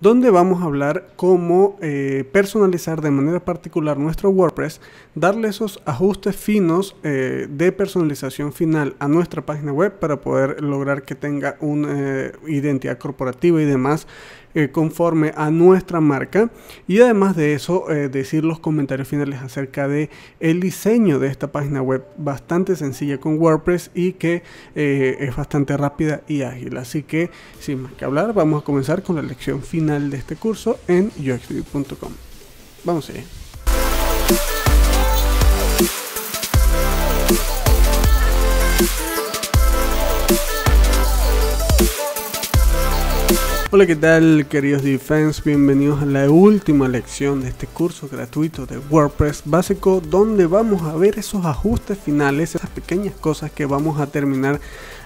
donde vamos a hablar cómo eh, personalizar de manera particular nuestro WordPress, darle esos ajustes finos eh, de personalización final a nuestra página web para poder lograr que tenga una eh, identidad corporativa y demás eh, conforme a nuestra marca y además de eso eh, decir los comentarios finales acerca de el diseño de esta página web bastante sencilla con WordPress y que eh, es bastante rápida y ágil así que sin más que hablar vamos a comenzar con la lección final de este curso en uxd.com vamos allá Hola, ¿qué tal queridos defense? Bienvenidos a la última lección de este curso gratuito de WordPress básico donde vamos a ver esos ajustes finales, esas pequeñas cosas que vamos a terminar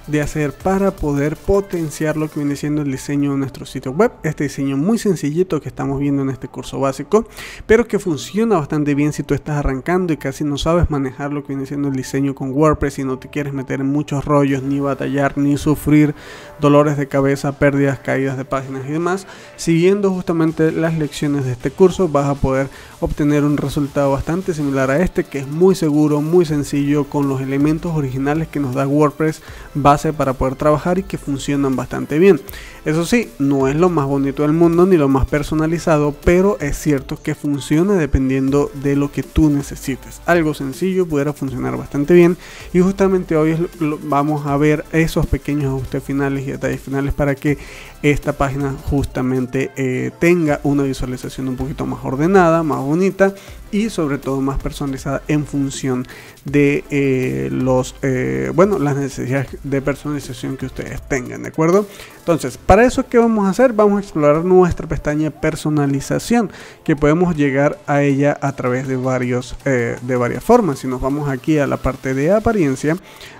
de hacer para poder potenciar lo que viene siendo el diseño de nuestro sitio web. Este diseño muy sencillito que estamos viendo en este curso básico, pero que funciona bastante bien si tú estás arrancando y casi no sabes manejar lo que viene siendo el diseño con WordPress y no te quieres meter en muchos rollos, ni batallar, ni sufrir dolores de cabeza, pérdidas, caídas de páginas y demás. Siguiendo justamente las lecciones de este curso vas a poder obtener un resultado bastante similar a este que es muy seguro, muy sencillo con los elementos originales que nos da WordPress. Va para poder trabajar y que funcionan bastante bien. Eso sí, no es lo más bonito del mundo ni lo más personalizado, pero es cierto que funciona dependiendo de lo que tú necesites. Algo sencillo pudiera funcionar bastante bien y justamente hoy vamos a ver esos pequeños ajustes finales y detalles finales para que esta página justamente eh, tenga una visualización un poquito más ordenada, más bonita y sobre todo más personalizada en función de eh, los eh, bueno las necesidades de personalización que ustedes tengan de acuerdo entonces para eso qué vamos a hacer vamos a explorar nuestra pestaña personalización que podemos llegar a ella a través de varios de varias formas si nos vamos aquí a la parte de apariencia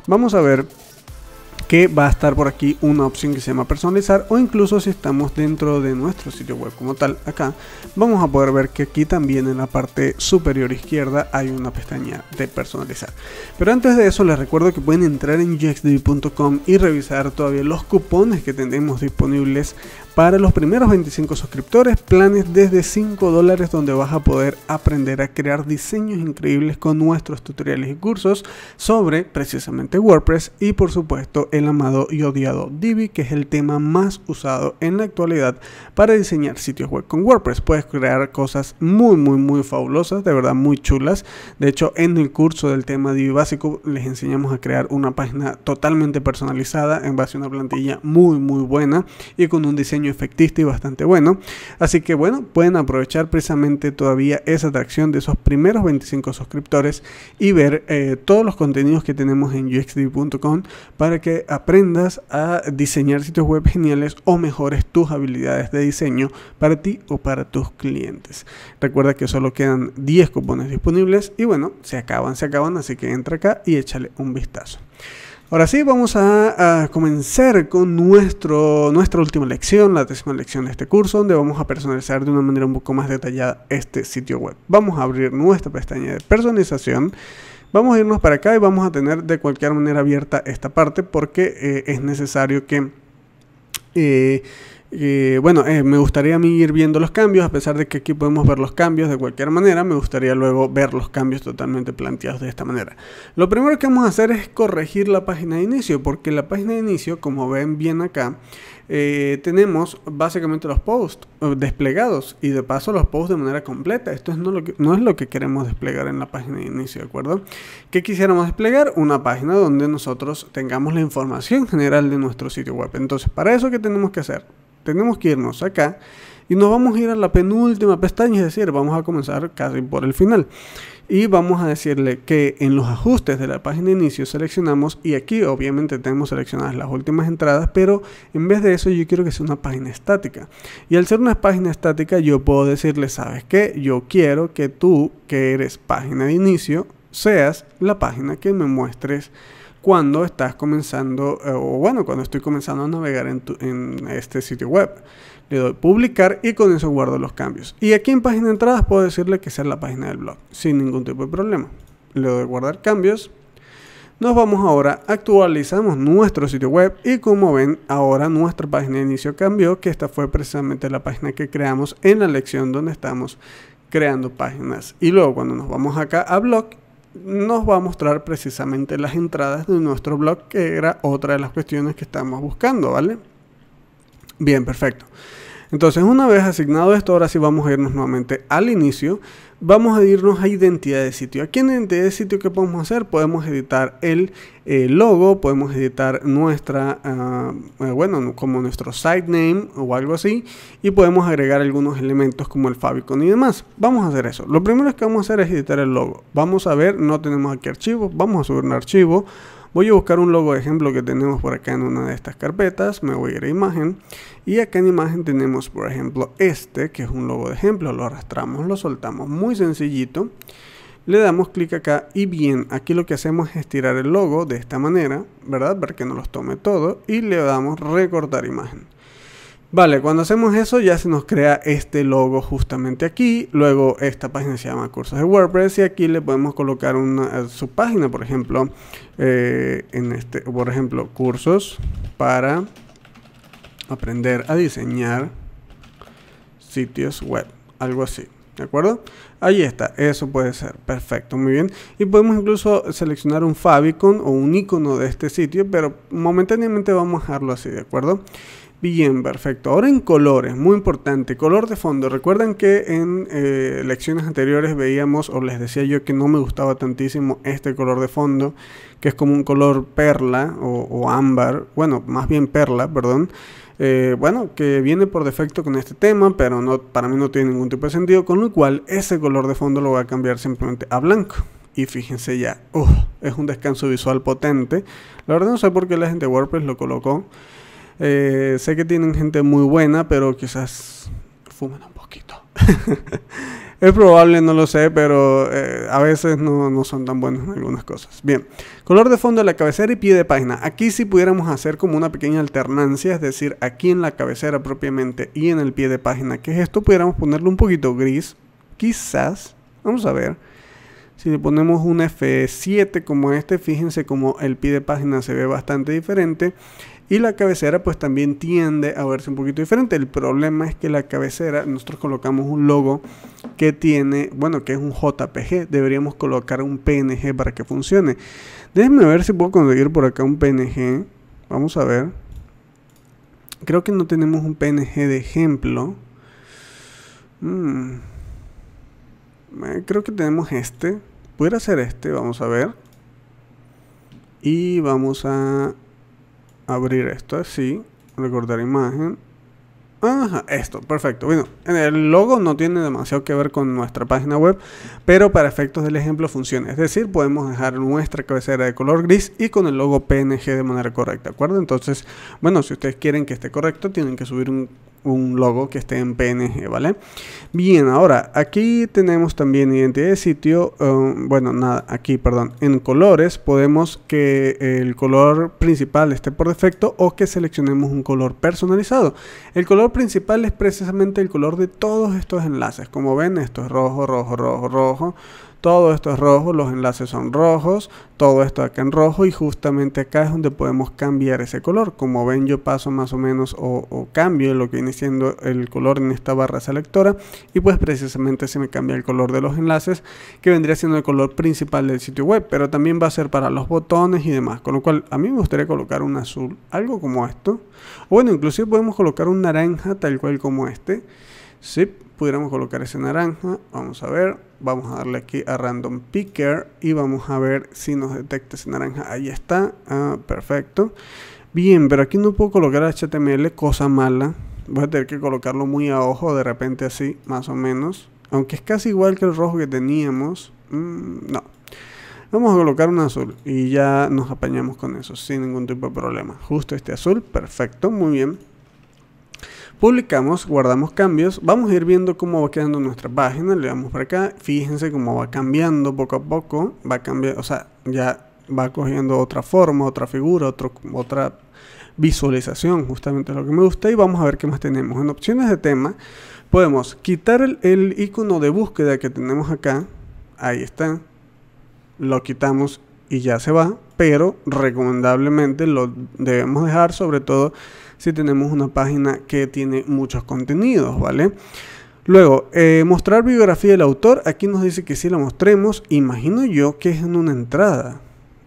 vamos a ver que va a estar por aquí una opción que se llama personalizar o incluso si estamos dentro de nuestro sitio web como tal acá vamos a poder ver que aquí también en la parte superior izquierda hay una pestaña de personalizar pero antes de eso les recuerdo que pueden entrar en puntocom y revisar todavía los cupones que tenemos disponibles para los primeros 25 suscriptores planes desde 5 dólares donde vas a poder aprender a crear diseños increíbles con nuestros tutoriales y cursos sobre precisamente WordPress y por supuesto el amado y odiado Divi, que es el tema más usado en la actualidad para diseñar sitios web con WordPress. Puedes crear cosas muy, muy, muy fabulosas, de verdad muy chulas. De hecho, en el curso del tema Divi básico les enseñamos a crear una página totalmente personalizada en base a una plantilla muy, muy buena y con un diseño efectista y bastante bueno. Así que bueno, pueden aprovechar precisamente todavía esa atracción de esos primeros 25 suscriptores y ver eh, todos los contenidos que tenemos en uxd.com para que aprendas a diseñar sitios web geniales o mejores tus habilidades de diseño para ti o para tus clientes. Recuerda que solo quedan 10 cupones disponibles y bueno, se acaban, se acaban, así que entra acá y échale un vistazo. Ahora sí, vamos a, comenzar con nuestro, nuestra última lección, la décima lección de este curso, donde vamos a personalizar de una manera un poco más detallada este sitio web. Vamos a abrir nuestra pestaña de personalización Vamos a irnos para acá y vamos a tener de cualquier manera abierta esta parte porque eh, es necesario que... Eh, eh, bueno, eh, me gustaría a mí ir viendo los cambios, a pesar de que aquí podemos ver los cambios de cualquier manera, me gustaría luego ver los cambios totalmente planteados de esta manera. Lo primero que vamos a hacer es corregir la página de inicio, porque la página de inicio, como ven bien acá, eh, tenemos básicamente los posts desplegados y de paso los posts de manera completa. Esto es no, lo que, no es lo que queremos desplegar en la página de inicio, ¿de acuerdo? ¿Qué quisiéramos desplegar? Una página donde nosotros tengamos la información general de nuestro sitio web. Entonces, para eso, ¿qué tenemos que hacer? tenemos que irnos acá y nos vamos a ir a la penúltima pestaña, es decir, vamos a comenzar casi por el final. Y vamos a decirle que en los ajustes de la página de inicio seleccionamos, y aquí obviamente tenemos seleccionadas las últimas entradas, pero en vez de eso yo quiero que sea una página estática. Y al ser una página estática yo puedo decirle, ¿sabes qué? Yo quiero que tú, que eres página de inicio, seas la página que me muestres cuando estás comenzando, eh, o bueno, cuando estoy comenzando a navegar en, en este sitio web. Le doy publicar y con eso guardo los cambios. Y aquí en página de entradas puedo decirle que sea la página del blog, sin ningún tipo de problema. Le doy guardar cambios. Nos vamos ahora, actualizamos nuestro sitio web y como ven ahora nuestra página de inicio cambió, que esta fue precisamente la página que creamos en la lección donde estamos creando páginas. Y luego cuando nos vamos acá a blog, nos va a mostrar precisamente las entradas de nuestro blog, que era otra de las cuestiones que estamos buscando, ¿vale? Bien, perfecto. Entonces, una vez asignado esto, ahora sí vamos a irnos nuevamente al inicio vamos a irnos a identidad de sitio. Aquí en identidad de sitio, ¿qué podemos hacer? Podemos editar el eh, logo, podemos editar nuestra, ah, eh, bueno, como nuestro site name o algo así, y podemos agregar algunos elementos como el favicon y demás. Vamos a hacer eso. Lo primero que vamos a hacer es editar el logo. Vamos a ver, no tenemos aquí archivo, vamos a subir un archivo. Voy a buscar un logo de ejemplo que tenemos por acá en una de estas carpetas. Me voy a ir a imagen. Y acá en imagen tenemos, por ejemplo, este, que es un logo de ejemplo. Lo arrastramos, lo soltamos muy sencillito. Le damos clic acá y bien, aquí lo que hacemos es estirar el logo de esta manera, ¿verdad? Para que no los tome todo. Y le damos recortar imagen. Vale, cuando hacemos eso ya se nos crea este logo justamente aquí. Luego esta página se llama Cursos de WordPress y aquí le podemos colocar una eh, página, por ejemplo, eh, en este, por ejemplo, cursos para aprender a diseñar sitios web, algo así. ¿De acuerdo? Ahí está, eso puede ser, perfecto, muy bien. Y podemos incluso seleccionar un favicon o un icono de este sitio, pero momentáneamente vamos a dejarlo así, ¿de acuerdo? Bien, perfecto. Ahora en colores, muy importante, color de fondo. Recuerdan que en eh, lecciones anteriores veíamos o les decía yo que no me gustaba tantísimo este color de fondo, que es como un color perla o, ámbar, bueno, más bien perla, perdón. Eh, bueno, que viene por defecto con este tema, pero no, para mí no tiene ningún tipo de sentido, con lo cual ese color de fondo lo voy a cambiar simplemente a blanco y fíjense ya, ¡oh! es un descanso visual potente. La verdad no sé por qué la gente de WordPress lo colocó eh, sé que tienen gente muy buena, pero quizás fuman un poquito. es probable, no lo sé, pero eh, a veces no, son tan buenos en algunas cosas. Bien, color de fondo de la cabecera y pie de página. Aquí si pudiéramos hacer como una pequeña alternancia, es decir, aquí en la cabecera propiamente y en el pie de página, que es esto, pudiéramos ponerle un poquito gris, quizás, vamos a ver. Si le ponemos un F7 como este, fíjense como el pie de página se ve bastante diferente. Y la cabecera pues también tiende a verse un poquito diferente. El problema es que la cabecera, nosotros colocamos un logo que tiene, bueno, que es un JPG. Deberíamos colocar un PNG para que funcione. Déjenme ver si puedo conseguir por acá un PNG. Vamos a ver. Creo que no tenemos un PNG de ejemplo. Mm. Eh, creo que tenemos este. Pudiera ser este, vamos a ver. Y vamos a abrir esto así, recordar imagen. Ajá, esto, perfecto. Bueno, el logo no tiene demasiado que ver con nuestra página web, pero para efectos del ejemplo funciona. Es decir, podemos dejar nuestra cabecera de color gris y con el logo PNG de manera correcta, ¿de acuerdo? Entonces, bueno, si ustedes quieren que esté correcto, tienen que subir un, un logo que esté en PNG, ¿vale? Bien, ahora aquí tenemos también identidad de sitio, um, bueno, nada, aquí, perdón, en colores podemos que el color principal esté por defecto o que seleccionemos un color personalizado. El color principal es precisamente el color de todos estos enlaces, como ven, esto es rojo, rojo, rojo, rojo, todo esto es rojo, los enlaces son rojos, todo esto acá en rojo y justamente acá es donde podemos cambiar ese color. Como ven yo paso más o menos o, cambio lo que viene siendo el color en esta barra selectora y pues precisamente se me cambia el color de los enlaces que vendría siendo el color principal del sitio web, pero también va a ser para los botones y demás, con lo cual a mí me gustaría colocar un azul, algo como esto. O bueno, inclusive podemos colocar un naranja tal cual como este. Sí, pudiéramos colocar ese naranja. Vamos a ver. Vamos a darle aquí a Random Picker y vamos a ver si nos detecta ese naranja. Ahí está. Ah, perfecto. Bien, pero aquí no puedo colocar HTML, cosa mala. Voy a tener que colocarlo muy a ojo, de repente así, más o menos. Aunque es casi igual que el rojo que teníamos. Mm, no. Vamos a colocar un azul y ya nos apañamos con eso, sin ningún tipo de problema. Justo este azul, perfecto, muy bien. Publicamos, guardamos cambios, vamos a ir viendo cómo va quedando nuestra página, le damos para acá, fíjense cómo va cambiando poco a poco, va cambiando, o sea, ya va cogiendo otra forma, otra figura, otra visualización, justamente lo que me gusta y vamos a ver qué más tenemos. En opciones de tema podemos quitar el icono de búsqueda que tenemos acá, ahí está, lo quitamos y ya se va, pero recomendablemente lo debemos dejar sobre todo si tenemos una página que tiene muchos contenidos, ¿vale? Luego, eh, mostrar biografía del autor. Aquí nos dice que si la mostremos, imagino yo que es en una entrada.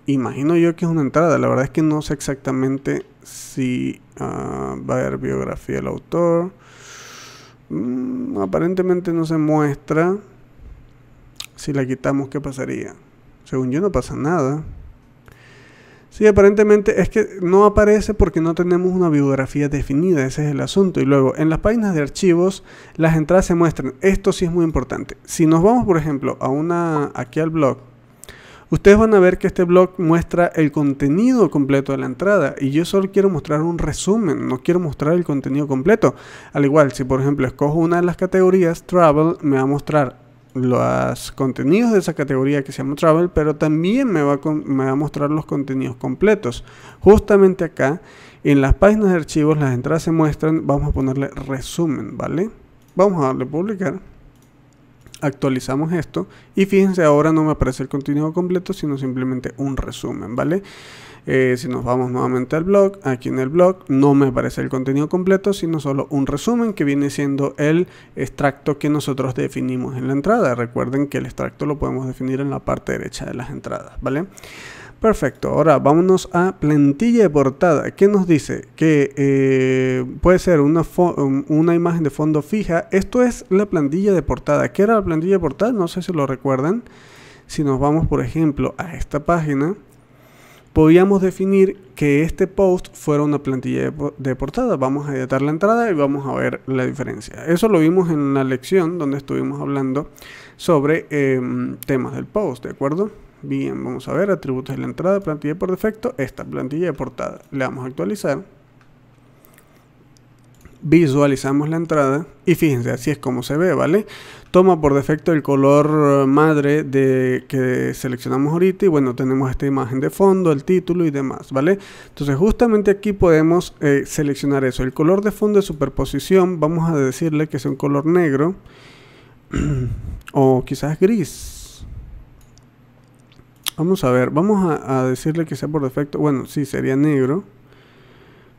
Imagino yo que es una entrada. La verdad es que no sé exactamente si ah, va a haber biografía del autor. Mm, aparentemente no se muestra. Si la quitamos, ¿qué pasaría? Según yo no pasa nada. Sí, aparentemente es que no aparece porque no tenemos una biografía definida, ese es el asunto. Y luego, en las páginas de archivos, las entradas se muestran. Esto sí es muy importante. Si nos vamos, por ejemplo, a una aquí al blog, ustedes van a ver que este blog muestra el contenido completo de la entrada y yo solo quiero mostrar un resumen, no quiero mostrar el contenido completo. Al igual, si por ejemplo escojo una de las categorías travel, me va a mostrar los contenidos de esa categoría que se llama Travel, pero también me va, a, me a mostrar los contenidos completos. Justamente acá, en las páginas de archivos, las entradas se muestran, vamos a ponerle resumen, ¿vale? Vamos a darle publicar. Actualizamos esto y fíjense ahora no me aparece el contenido completo, sino simplemente un resumen, ¿vale? Eh, si nos vamos nuevamente al blog, aquí en el blog no me aparece el contenido completo, sino solo un resumen que viene siendo el extracto que nosotros definimos en la entrada. Recuerden que el extracto lo podemos definir en la parte derecha de las entradas, ¿vale? Perfecto, ahora vámonos a plantilla de portada. ¿Qué nos dice? Que eh, puede ser una, um, una imagen de fondo fija. Esto es la plantilla de portada. ¿Qué era la plantilla de portada? No sé si lo recuerdan. Si nos vamos, por ejemplo, a esta página, podíamos definir que este post fuera una plantilla de portada. Vamos a editar la entrada y vamos a ver la diferencia. Eso lo vimos en la lección donde estuvimos hablando sobre em, temas del post, ¿de acuerdo? Bien, vamos a ver atributos de la entrada, plantilla por defecto, esta plantilla de portada. Le damos a actualizar visualizamos la entrada y fíjense, así es como se ve, ¿vale? Toma por defecto el color eh, madre de que seleccionamos ahorita y bueno, tenemos esta imagen de fondo, el título y demás, ¿vale? Entonces justamente aquí podemos eh, seleccionar eso. El color de fondo de superposición, vamos a decirle que sea un color negro o quizás gris. Vamos a ver, vamos a, a decirle que sea por defecto, bueno, sí, sería negro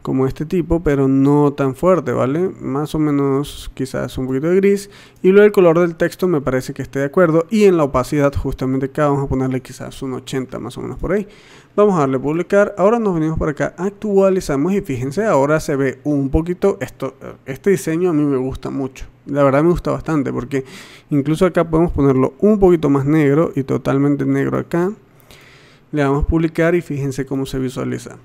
como este tipo, pero no tan fuerte, ¿vale? Más o menos quizás un poquito de gris. Y luego el color del texto me parece que esté de acuerdo. Y en la opacidad justamente acá vamos a ponerle quizás un 80 más o menos por ahí. Vamos a darle publicar. Ahora nos venimos para acá, actualizamos y fíjense, ahora se ve un poquito esto. Eh, este diseño a mí me gusta mucho. La verdad me gusta bastante porque incluso acá podemos ponerlo un poquito más negro y totalmente negro acá. Le damos a publicar y fíjense cómo se visualiza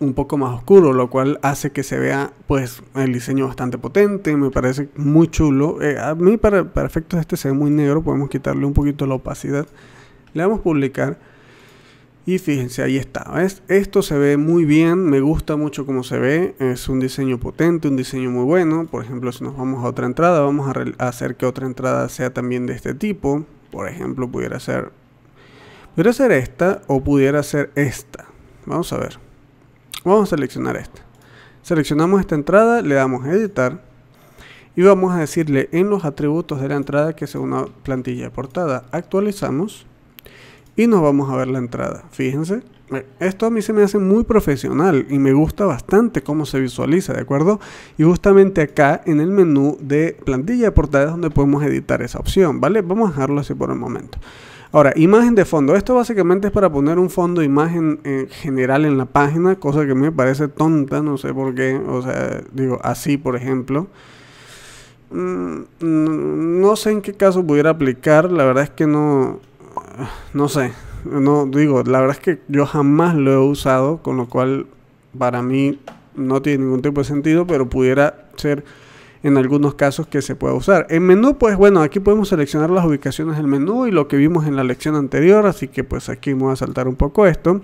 un poco más oscuro, lo cual hace que se vea pues el diseño bastante potente, me parece muy chulo. Eh, a mí para, efectos este se ve muy negro, podemos quitarle un poquito la opacidad. Le damos publicar y fíjense, ahí está. Esto se ve muy bien, me gusta mucho cómo se ve, es un diseño potente, un diseño muy bueno. Por ejemplo, si nos vamos a otra entrada, vamos a hacer que otra entrada sea también de este tipo. Por ejemplo, pudiera ser, pudiera ser esta o pudiera ser esta. Vamos a ver. Vamos a seleccionar esta. Seleccionamos esta entrada, le damos a editar y vamos a decirle en los atributos de la entrada que sea una plantilla de portada, Actualizamos y nos vamos a ver la entrada. Fíjense, eh, esto a mí se me hace muy profesional y me gusta bastante cómo se visualiza, ¿de acuerdo? Y justamente acá en el menú de plantilla de portada es donde podemos editar esa opción, ¿vale? Vamos a dejarlo así por el momento. Ahora, imagen de fondo. Esto básicamente es para poner un fondo imagen en eh, general en la página, cosa que me parece tonta, no sé por qué. O sea, digo, así, por ejemplo. Mm, no sé en qué caso pudiera aplicar, la verdad es que no, no sé. No, digo, la verdad es que yo jamás lo he usado, con lo cual para mí no tiene ningún tipo de sentido, pero pudiera ser en algunos casos que se pueda usar. En menú, pues bueno, aquí podemos seleccionar las ubicaciones del menú y lo que vimos en la lección anterior, así que pues aquí me voy a saltar un poco esto.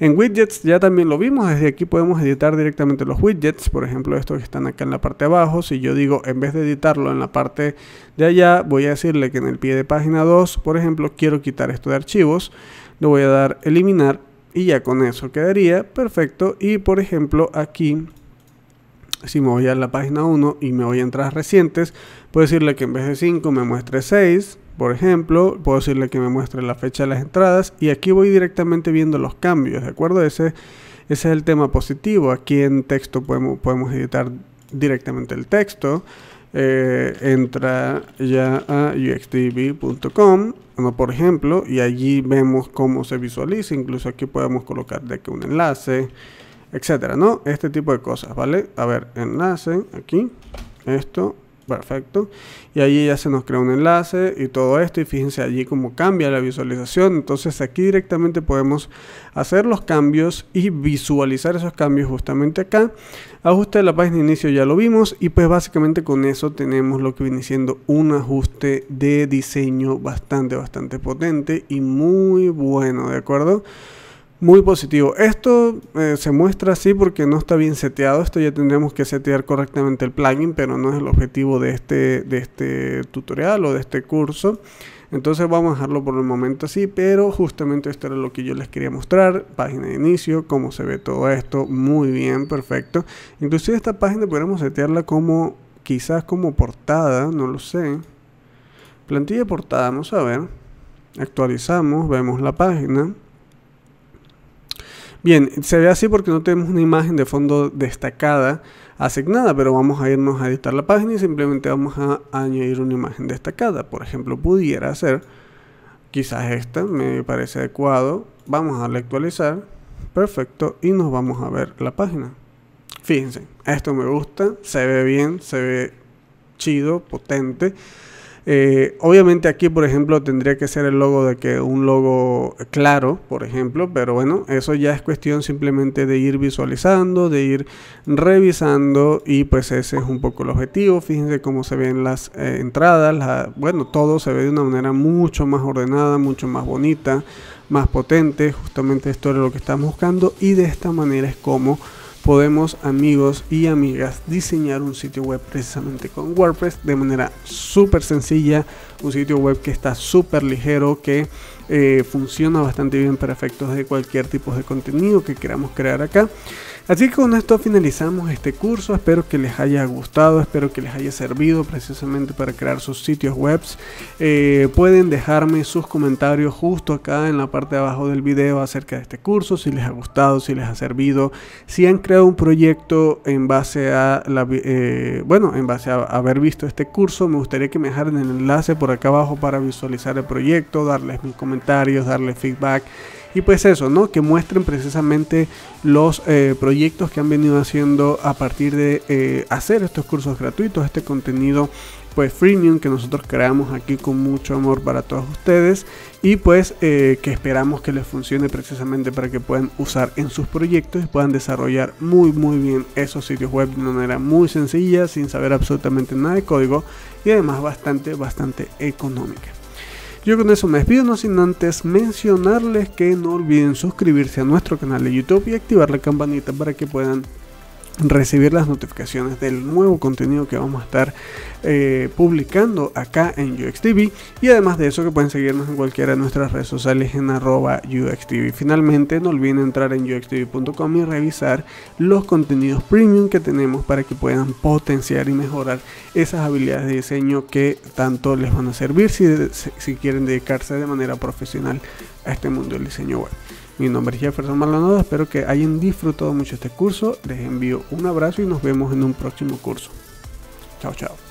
En widgets ya también lo vimos, desde aquí podemos editar directamente los widgets, por ejemplo estos que están acá en la parte de abajo, si yo digo en vez de editarlo en la parte de allá, voy a decirle que en el pie de página 2, por ejemplo, quiero quitar esto de archivos, le voy a dar eliminar y ya con eso quedaría perfecto y por ejemplo aquí si me voy a la página 1 y me voy a entradas recientes, puedo decirle que en vez de 5 me muestre 6, por ejemplo, puedo decirle que me muestre la fecha de las entradas y aquí voy directamente viendo los cambios, ¿de acuerdo? Ese, ese es el tema positivo. Aquí en texto podemos, podemos editar directamente el texto. Eh, entra ya a uxdb.com, por ejemplo, y allí vemos cómo se visualiza. Incluso aquí podemos colocar de que un enlace etcétera, ¿no? Este tipo de cosas, ¿vale? A ver, enlace, aquí, esto, perfecto. Y allí ya se nos crea un enlace y todo esto, y fíjense allí cómo cambia la visualización. Entonces aquí directamente podemos hacer los cambios y visualizar esos cambios justamente acá. Ajuste de la página de inicio ya lo vimos y pues básicamente con eso tenemos lo que viene siendo un ajuste de diseño bastante, bastante potente y muy bueno, ¿de acuerdo? Muy positivo. Esto eh, se muestra así porque no está bien seteado. Esto ya tendremos que setear correctamente el plugin, pero no es el objetivo de este, de este tutorial o de este curso. Entonces vamos a dejarlo por el momento así, pero justamente esto era lo que yo les quería mostrar. Página de inicio, cómo se ve todo esto. Muy bien, perfecto. Inclusive esta página podemos setearla como, quizás como portada, no lo sé. Plantilla portada, vamos a ver. Actualizamos, vemos la página. Bien, se ve así porque no tenemos una imagen de fondo destacada asignada, pero vamos a irnos a editar la página y simplemente vamos a añadir una imagen destacada. Por ejemplo, pudiera ser quizás esta, me parece adecuado. Vamos a actualizar. Perfecto, y nos vamos a ver la página. Fíjense, esto me gusta, se ve bien, se ve chido, potente. Eh, obviamente aquí, por ejemplo, tendría que ser el logo de que un logo claro, por ejemplo, pero bueno, eso ya es cuestión simplemente de ir visualizando, de ir revisando y pues ese es un poco el objetivo. Fíjense cómo se ven las eh, entradas, bueno, todo se ve de una manera mucho más ordenada, mucho más bonita, más potente. Justamente esto es lo que estamos buscando y de esta manera es como podemos amigos y amigas diseñar un sitio web precisamente con WordPress de manera súper sencilla, un sitio web que está súper ligero, que eh, funciona bastante bien para efectos de cualquier tipo de contenido que queramos crear acá. Así que con esto finalizamos este curso, espero que les haya gustado, espero que les haya servido precisamente para crear sus sitios web. Eh, pueden dejarme sus comentarios justo acá en la parte de abajo del video acerca de este curso, si les ha gustado, si les ha servido, si han creado un proyecto en base a, la, eh, bueno, en base a haber visto este curso, me gustaría que me dejaran el enlace por acá abajo para visualizar el proyecto, darles mis comentarios, darles feedback. Y pues eso, ¿no? Que muestren precisamente los eh, proyectos que han venido haciendo a partir de eh, hacer estos cursos gratuitos, este contenido pues freemium que nosotros creamos aquí con mucho amor para todos ustedes y pues eh, que esperamos que les funcione precisamente para que puedan usar en sus proyectos y puedan desarrollar muy muy bien esos sitios web de una manera muy sencilla sin saber absolutamente nada de código y además bastante bastante económica. Yo con eso me despido, no sin antes mencionarles que no olviden suscribirse a nuestro canal de YouTube y activar la campanita para que puedan recibir las notificaciones del nuevo contenido que vamos a estar eh, publicando acá en UXTV y además de eso que pueden seguirnos en cualquiera de nuestras redes sociales en arroba UXTV. Finalmente no olviden entrar en uxtv.com y revisar los contenidos premium que tenemos para que puedan potenciar y mejorar esas habilidades de diseño que tanto les van a servir si, si quieren dedicarse de manera profesional a este mundo del diseño web. Mi nombre es Jefferson Malanoda, espero que hayan disfrutado mucho este curso. Les envío un abrazo y nos vemos en un próximo curso. Chao, chao.